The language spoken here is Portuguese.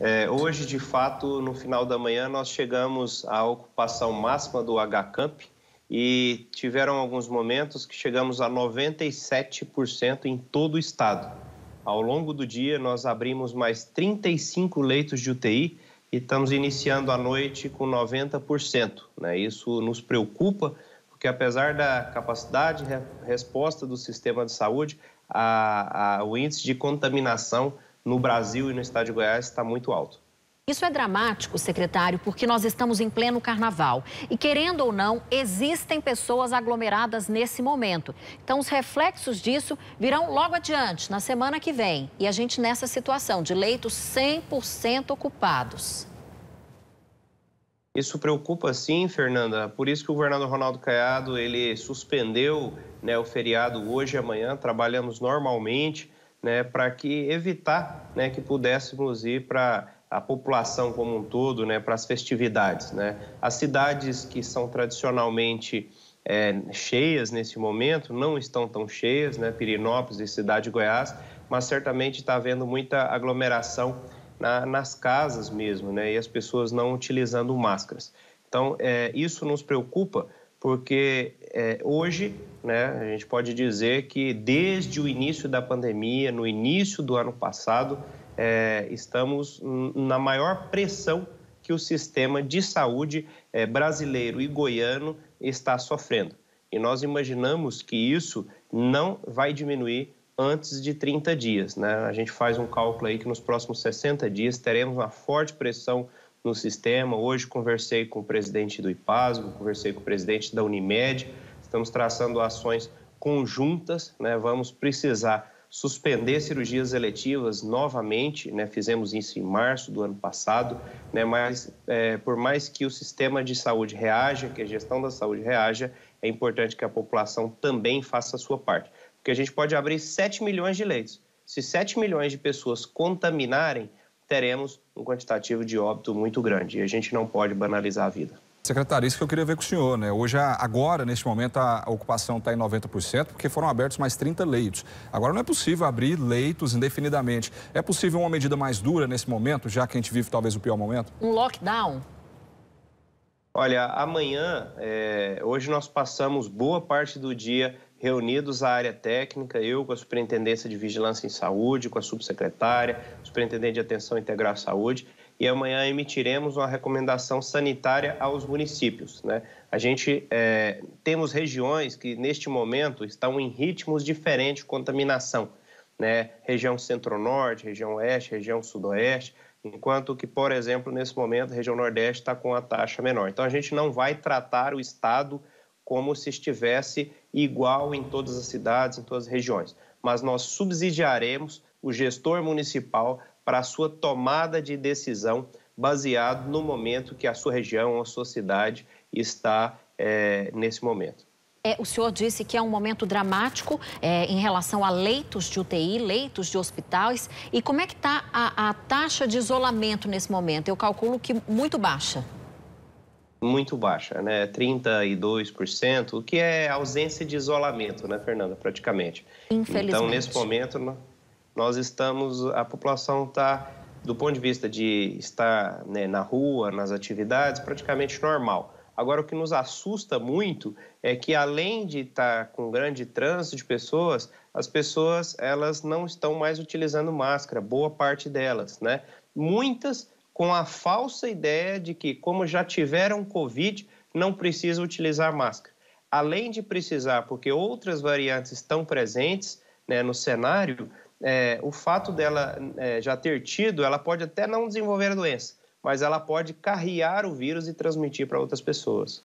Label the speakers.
Speaker 1: É, hoje, de fato, no final da manhã, nós chegamos à ocupação máxima do HCamp e tiveram alguns momentos que chegamos a 97% em todo o estado. Ao longo do dia, nós abrimos mais 35 leitos de UTI e estamos iniciando a noite com 90%. Né? Isso nos preocupa, porque apesar da capacidade, resposta do sistema de saúde, a, a, o índice de contaminação no Brasil e no estado de Goiás está muito alto.
Speaker 2: Isso é dramático, secretário, porque nós estamos em pleno carnaval. E querendo ou não, existem pessoas aglomeradas nesse momento. Então, os reflexos disso virão logo adiante, na semana que vem. E a gente nessa situação de leitos 100% ocupados.
Speaker 1: Isso preocupa sim, Fernanda. Por isso que o governador Ronaldo Caiado ele suspendeu né, o feriado hoje e amanhã. Trabalhamos normalmente né, para que evitar né, que pudéssemos ir para a população como um todo, né, para as festividades. Né? As cidades que são tradicionalmente é, cheias nesse momento não estão tão cheias, né? Pirinópolis e Cidade de Goiás, mas certamente está havendo muita aglomeração na, nas casas mesmo, né? E as pessoas não utilizando máscaras. Então, é, isso nos preocupa porque é, hoje, né, a gente pode dizer que desde o início da pandemia, no início do ano passado, é, estamos na maior pressão que o sistema de saúde é, brasileiro e goiano está sofrendo. E nós imaginamos que isso não vai diminuir antes de 30 dias. Né? A gente faz um cálculo aí que nos próximos 60 dias teremos uma forte pressão no sistema. Hoje conversei com o presidente do IPASGO, conversei com o presidente da Unimed, estamos traçando ações conjuntas, né? vamos precisar suspender cirurgias eletivas novamente, né? fizemos isso em março do ano passado, né? mas é, por mais que o sistema de saúde reaja, que a gestão da saúde reaja, é importante que a população também faça a sua parte, porque a gente pode abrir 7 milhões de leitos. Se 7 milhões de pessoas contaminarem, teremos um quantitativo de óbito muito grande e a gente não pode banalizar a vida.
Speaker 2: Secretário, isso que eu queria ver com o senhor, né? Hoje, agora, neste momento, a ocupação está em 90%, porque foram abertos mais 30 leitos. Agora, não é possível abrir leitos indefinidamente. É possível uma medida mais dura nesse momento, já que a gente vive talvez o pior momento? Um lockdown?
Speaker 1: Olha, amanhã, é... hoje nós passamos boa parte do dia reunidos a área técnica, eu com a Superintendência de Vigilância em Saúde, com a subsecretária, Superintendente de Atenção Integral à Saúde, e amanhã emitiremos uma recomendação sanitária aos municípios. Né? A gente é, temos regiões que neste momento estão em ritmos diferentes de contaminação, né? região centro-norte, região oeste, região sudoeste, enquanto que, por exemplo, nesse momento, a região nordeste está com a taxa menor. Então, a gente não vai tratar o estado como se estivesse igual em todas as cidades, em todas as regiões. Mas nós subsidiaremos o gestor municipal para a sua tomada de decisão baseado no momento que a sua região ou a sua cidade está é, nesse momento.
Speaker 2: É, o senhor disse que é um momento dramático é, em relação a leitos de UTI, leitos de hospitais. E como é que está a, a taxa de isolamento nesse momento? Eu calculo que muito baixa
Speaker 1: muito baixa, né? 32%, o que é ausência de isolamento, né, Fernanda, praticamente.
Speaker 2: Infelizmente. Então, nesse
Speaker 1: momento, nós estamos, a população está, do ponto de vista de estar né, na rua, nas atividades, praticamente normal. Agora, o que nos assusta muito é que, além de estar tá com grande trânsito de pessoas, as pessoas elas não estão mais utilizando máscara, boa parte delas, né? Muitas com a falsa ideia de que, como já tiveram Covid, não precisa utilizar máscara. Além de precisar, porque outras variantes estão presentes né, no cenário, é, o fato dela é, já ter tido, ela pode até não desenvolver a doença, mas ela pode carrear o vírus e transmitir para outras pessoas.